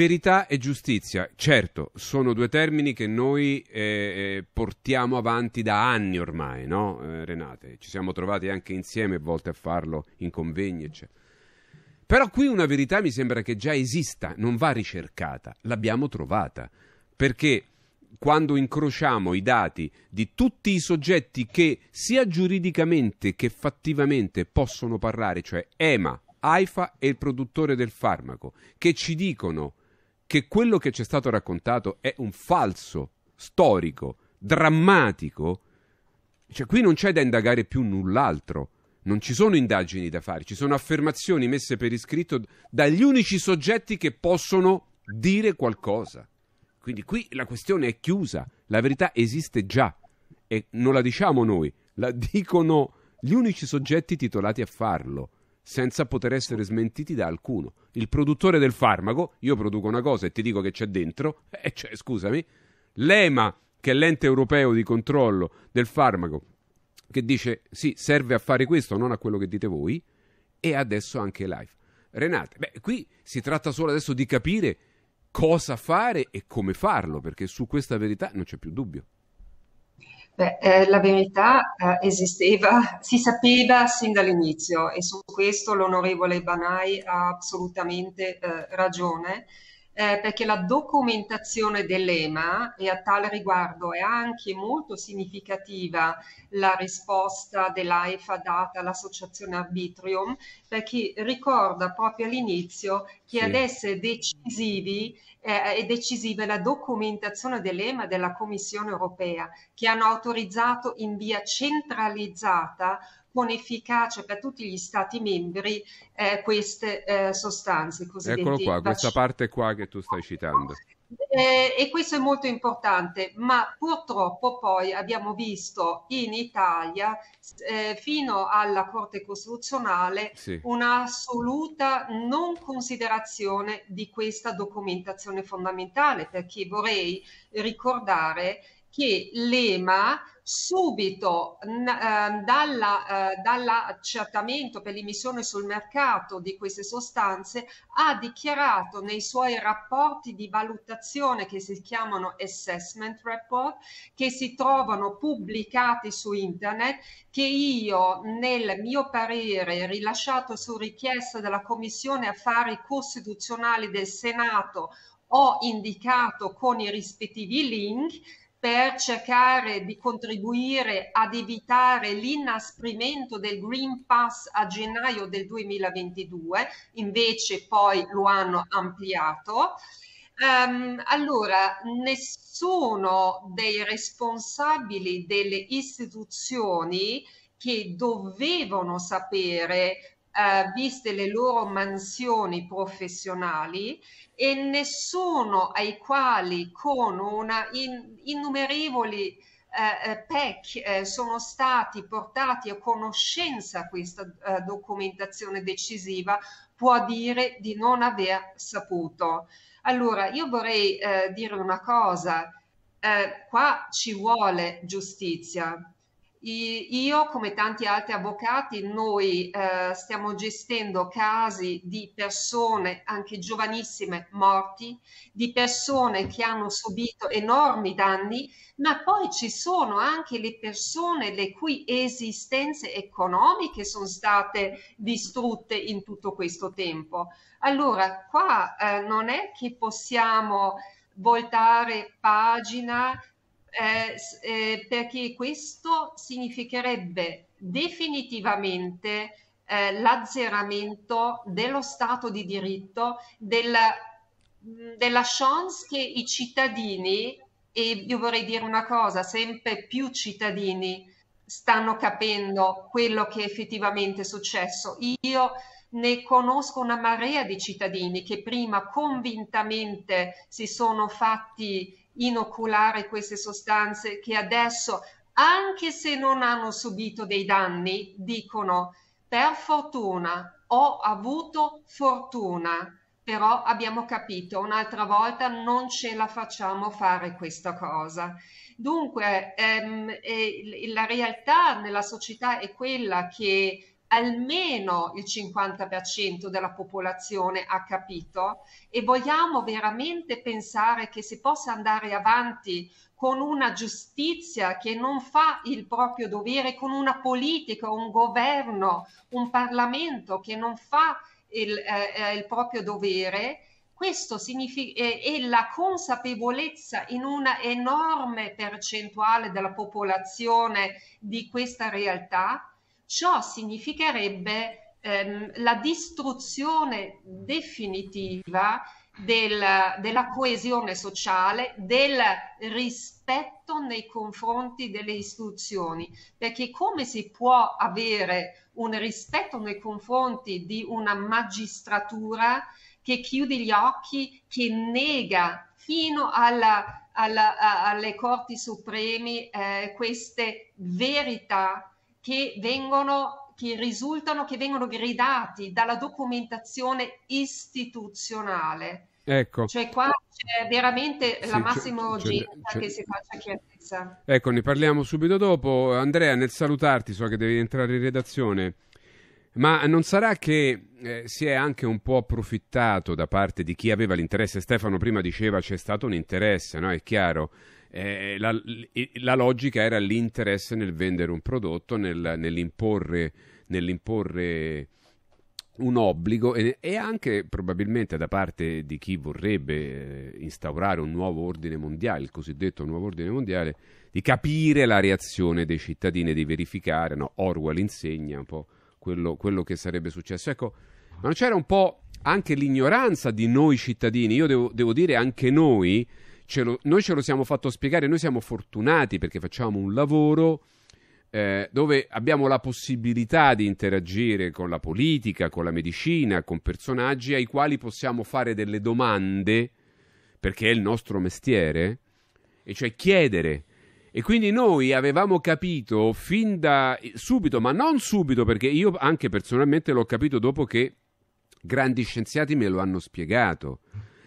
Verità e giustizia, certo, sono due termini che noi eh, eh, portiamo avanti da anni ormai, no, eh, Renate? Ci siamo trovati anche insieme a volte a farlo in convegni, eccetera. Però qui una verità mi sembra che già esista, non va ricercata, l'abbiamo trovata, perché quando incrociamo i dati di tutti i soggetti che sia giuridicamente che fattivamente possono parlare, cioè EMA, AIFA e il produttore del farmaco, che ci dicono che quello che ci è stato raccontato è un falso, storico, drammatico, cioè qui non c'è da indagare più null'altro. Non ci sono indagini da fare, ci sono affermazioni messe per iscritto dagli unici soggetti che possono dire qualcosa. Quindi qui la questione è chiusa, la verità esiste già e non la diciamo noi, la dicono gli unici soggetti titolati a farlo senza poter essere smentiti da alcuno. Il produttore del farmaco, io produco una cosa e ti dico che c'è dentro, eh, cioè, scusami, l'EMA, che è l'ente europeo di controllo del farmaco, che dice sì, serve a fare questo, non a quello che dite voi, e adesso anche live. Renate, beh, qui si tratta solo adesso di capire cosa fare e come farlo, perché su questa verità non c'è più dubbio. Beh, eh, la verità eh, esisteva, si sapeva sin dall'inizio e su questo l'onorevole Banai ha assolutamente eh, ragione eh, perché la documentazione dell'EMA, e a tale riguardo è anche molto significativa la risposta dell'AIFA data all'associazione Arbitrium, perché ricorda proprio all'inizio che sì. ad essere decisivi eh, è decisiva la documentazione dell'EMA della Commissione europea, che hanno autorizzato in via centralizzata con efficacia per tutti gli stati membri eh, queste eh, sostanze. Eccolo qua, vaccini. questa parte qua che tu stai citando. Eh, e questo è molto importante, ma purtroppo poi abbiamo visto in Italia eh, fino alla Corte Costituzionale sì. un'assoluta non considerazione di questa documentazione fondamentale, perché vorrei ricordare che l'EMA subito eh, dalla, eh, dall'accertamento per l'emissione sul mercato di queste sostanze ha dichiarato nei suoi rapporti di valutazione che si chiamano assessment report che si trovano pubblicati su internet che io nel mio parere rilasciato su richiesta della Commissione Affari Costituzionali del Senato ho indicato con i rispettivi link per cercare di contribuire ad evitare l'inasprimento del Green Pass a gennaio del 2022, invece poi lo hanno ampliato. Um, allora, nessuno dei responsabili delle istituzioni che dovevano sapere eh, viste le loro mansioni professionali e nessuno ai quali con una in, innumerevoli eh, eh PEC eh, sono stati portati a conoscenza questa eh, documentazione decisiva può dire di non aver saputo. Allora, io vorrei eh, dire una cosa, eh, qua ci vuole giustizia, io, come tanti altri avvocati, noi eh, stiamo gestendo casi di persone, anche giovanissime, morti, di persone che hanno subito enormi danni, ma poi ci sono anche le persone le cui esistenze economiche sono state distrutte in tutto questo tempo. Allora, qua eh, non è che possiamo voltare pagina eh, eh, perché questo significherebbe definitivamente eh, l'azzeramento dello Stato di diritto, del, della chance che i cittadini, e io vorrei dire una cosa, sempre più cittadini stanno capendo quello che è effettivamente successo. Io ne conosco una marea di cittadini che prima convintamente si sono fatti inoculare queste sostanze che adesso, anche se non hanno subito dei danni, dicono per fortuna ho avuto fortuna, però abbiamo capito un'altra volta non ce la facciamo fare questa cosa. Dunque ehm, eh, la realtà nella società è quella che almeno il 50% della popolazione ha capito e vogliamo veramente pensare che si possa andare avanti con una giustizia che non fa il proprio dovere, con una politica, un governo, un Parlamento che non fa il, eh, eh il proprio dovere, questo significa, eh, la consapevolezza in una enorme percentuale della popolazione di questa realtà ciò significherebbe ehm, la distruzione definitiva del, della coesione sociale, del rispetto nei confronti delle istituzioni, perché come si può avere un rispetto nei confronti di una magistratura che chiude gli occhi, che nega fino alla, alla, alle corti supremi eh, queste verità che vengono, che risultano, che vengono gridati dalla documentazione istituzionale. Ecco. Cioè qua c'è veramente la sì, massima urgenza che si faccia chiarezza. Ecco, ne parliamo subito dopo. Andrea, nel salutarti, so che devi entrare in redazione. Ma non sarà che eh, si è anche un po' approfittato da parte di chi aveva l'interesse? Stefano prima diceva c'è stato un interesse, no? È chiaro eh, la, la, logica era l'interesse nel vendere un prodotto, nel, nell'imporre, nell'imporre, un obbligo e, e, anche probabilmente da parte di chi vorrebbe eh, instaurare un nuovo ordine mondiale, il cosiddetto nuovo ordine mondiale, di capire la reazione dei cittadini, di verificare, no? Orwell insegna un po' quello, quello che sarebbe successo. Ecco, ma non c'era un po' anche l'ignoranza di noi cittadini, io devo, devo dire anche noi ce lo, noi ce lo siamo fatto spiegare, noi siamo fortunati perché facciamo un lavoro eh, dove abbiamo la possibilità di interagire con la politica, con la medicina, con personaggi ai quali possiamo fare delle domande, perché è il nostro mestiere, e cioè chiedere. E quindi noi avevamo capito fin da subito, ma non subito, perché io anche personalmente l'ho capito dopo che grandi scienziati me lo hanno spiegato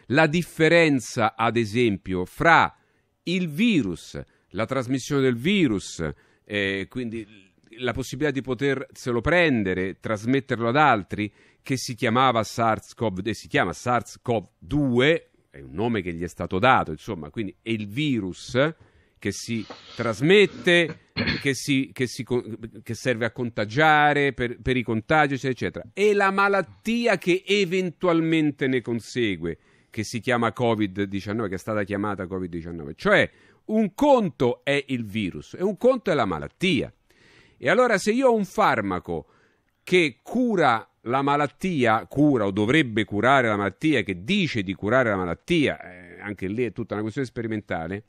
la differenza, ad esempio, fra il virus, la trasmissione del virus, eh, quindi la possibilità di poterselo prendere, trasmetterlo ad altri, che si chiamava SARS-CoV, eh, si chiama SARS-CoV-2, è un nome che gli è stato dato, insomma, quindi è il virus che si trasmette, che, si, che, si, che serve a contagiare per, per i contagi, eccetera, eccetera, e la malattia che eventualmente ne consegue che si chiama Covid-19, che è stata chiamata Covid-19. Cioè, un conto è il virus e un conto è la malattia. E allora se io ho un farmaco che cura la malattia, cura o dovrebbe curare la malattia, che dice di curare la malattia, eh, anche lì è tutta una questione sperimentale,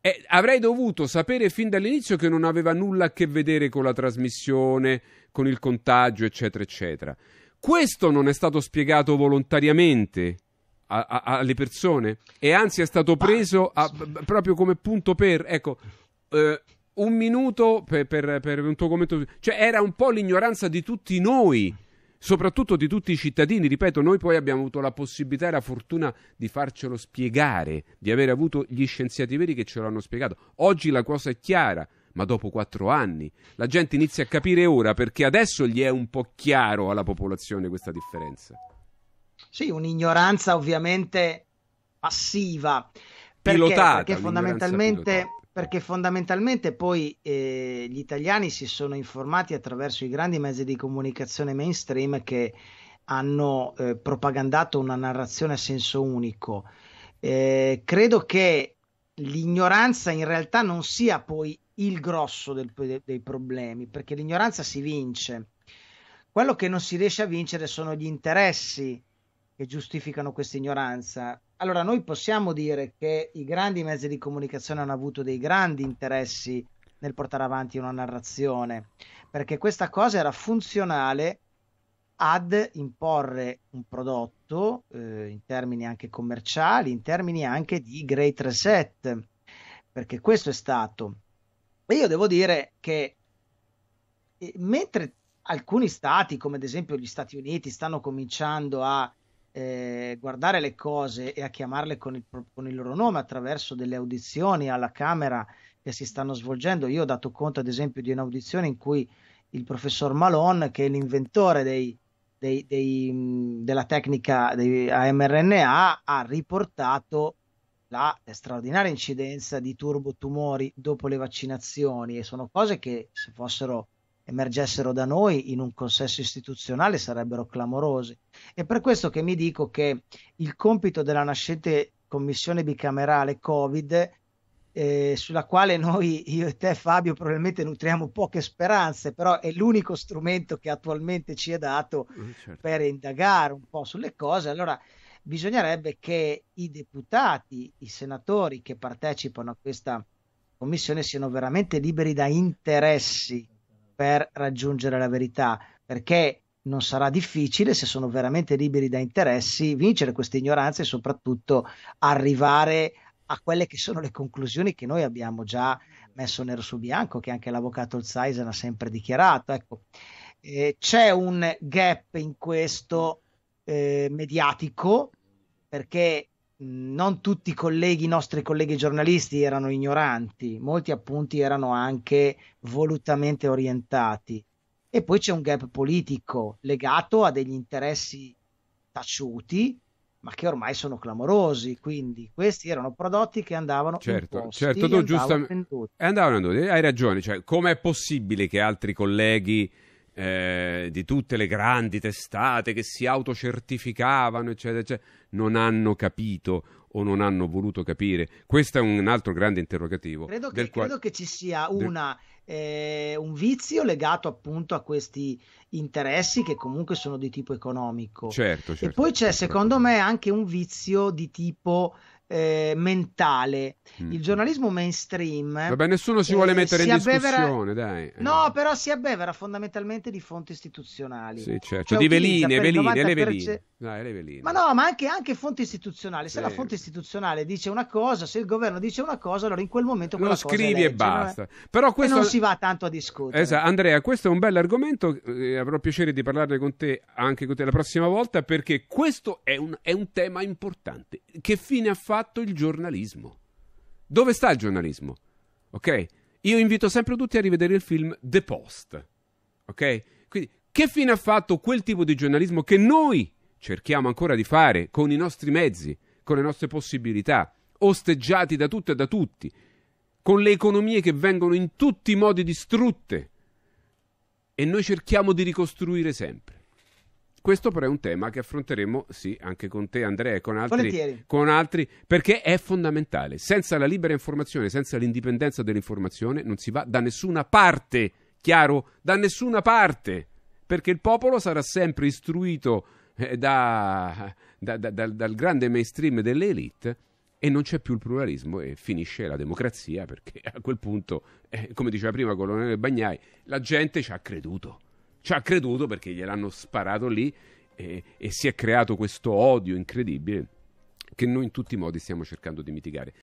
eh, avrei dovuto sapere fin dall'inizio che non aveva nulla a che vedere con la trasmissione, con il contagio, eccetera, eccetera. Questo non è stato spiegato volontariamente a, a, alle persone e anzi è stato preso a, proprio come punto per... Ecco, eh, un minuto per, per, per, un tuo commento. Cioè, era un po' l'ignoranza di tutti noi, soprattutto di tutti i cittadini. Ripeto, noi poi abbiamo avuto la possibilità e la fortuna di farcelo spiegare, di avere avuto gli scienziati veri che ce l'hanno spiegato. Oggi la cosa è chiara. Ma dopo quattro anni la gente inizia a capire ora perché adesso gli è un po' chiaro alla popolazione questa differenza. Sì, un'ignoranza ovviamente passiva. Perché, pilotata, perché fondamentalmente... Pilotata perché fondamentalmente poi eh, gli italiani si sono informati attraverso i grandi mezzi di comunicazione mainstream che hanno eh, propagandato una narrazione a senso unico. Eh, credo che l'ignoranza in realtà non sia poi il grosso del, dei problemi, perché l'ignoranza si vince. Quello che non si riesce a vincere sono gli interessi che giustificano questa ignoranza. Allora, noi possiamo dire che i grandi mezzi di comunicazione hanno avuto dei grandi interessi nel portare avanti una narrazione, perché questa cosa era funzionale ad imporre un prodotto eh, in termini anche commerciali, in termini anche di great reset, perché questo è stato. E io devo dire che eh, mentre alcuni stati, come ad esempio gli Stati Uniti, stanno cominciando a eh, guardare le cose e a chiamarle con il, con il, loro nome attraverso delle audizioni alla Camera che si stanno svolgendo. Io ho dato conto, ad esempio, di un'audizione in cui il professor Malone, che è l'inventore dei, dei, dei, mm, della tecnica a mRNA, ha riportato la straordinaria incidenza di turbotumori dopo le vaccinazioni e sono cose che se fossero emergessero da noi in un consesso istituzionale sarebbero clamorosi. È per questo che mi dico che il compito della nascente commissione bicamerale Covid, eh, sulla quale noi, io e te Fabio, probabilmente nutriamo poche speranze, però è l'unico strumento che attualmente ci è dato mm, certo. per indagare un po' sulle cose, allora bisognerebbe che i deputati, i senatori che partecipano a questa commissione siano veramente liberi da interessi per raggiungere la verità, perché non sarà difficile, se sono veramente liberi da interessi, vincere queste ignoranze e soprattutto arrivare a quelle che sono le conclusioni che noi abbiamo già messo nero su bianco, che anche l'avvocato Olzaisen ha sempre dichiarato. Ecco, eh, c'è un gap in questo eh, mediatico, perché non tutti i colleghi, i nostri colleghi giornalisti erano ignoranti, molti appunti erano anche volutamente orientati. E poi c'è un gap politico legato a degli interessi taciuti, ma che ormai sono clamorosi. Quindi questi erano prodotti che andavano certo, imposti, certo, tu giustamente eh, andavano venduti. Andavano hai ragione. Cioè, com'è possibile che altri colleghi eh, di tutte le grandi testate che si autocertificavano, eccetera, eccetera, non hanno capito o non hanno voluto capire. Questo è un altro grande interrogativo. Credo che, quale... credo che ci sia una, eh, un vizio legato appunto a questi interessi che comunque sono di tipo economico. Certo, certo. E poi c'è, certo. secondo me, anche un vizio di tipo eh, mentale. Mm. Il giornalismo mainstream. Vabbè, nessuno si vuole eh, mettere si in abbevera... discussione, dai. Eh. No, però si abbevera fondamentalmente di fonti istituzionali. Sì, certo. Cioè, di veline, veline, le veline. Dai, le veline. Ma no, ma anche, anche fonte istituzionale. Se sì. la fonte istituzionale dice una cosa, se il governo dice una cosa, allora in quel momento lo scrivi legge, e eh, basta. No? Però questo... E non si va tanto a discutere. Esatto. Andrea, questo è un bel argomento. Eh, avrò piacere di parlarne con te anche con te la prossima volta perché questo è un, è un tema importante. Che fine ha fatto? fatto il giornalismo. Dove sta il giornalismo? Ok? Io invito sempre tutti a rivedere il film The Post. Ok? Quindi, che fine ha fatto quel tipo di giornalismo che noi cerchiamo ancora di fare con i nostri mezzi, con le nostre possibilità, osteggiati da tutto e da tutti, con le economie che vengono in tutti i modi distrutte? E noi cerchiamo di ricostruire sempre. Questo però è un tema che affronteremo, sì, anche con te Andrea e con altri, con altri, perché è fondamentale. Senza la libera informazione, senza l'indipendenza dell'informazione, non si va da nessuna parte, chiaro? Da nessuna parte, perché il popolo sarà sempre istruito eh, da, da, da, dal, dal grande mainstream delle elite e non c'è più il pluralismo e finisce la democrazia perché a quel punto, eh, come diceva prima il colonnello Bagnai, la gente ci ha creduto ci ha creduto perché gliel'hanno sparato lì e, e si è creato questo odio incredibile che noi in tutti i modi stiamo cercando di mitigare.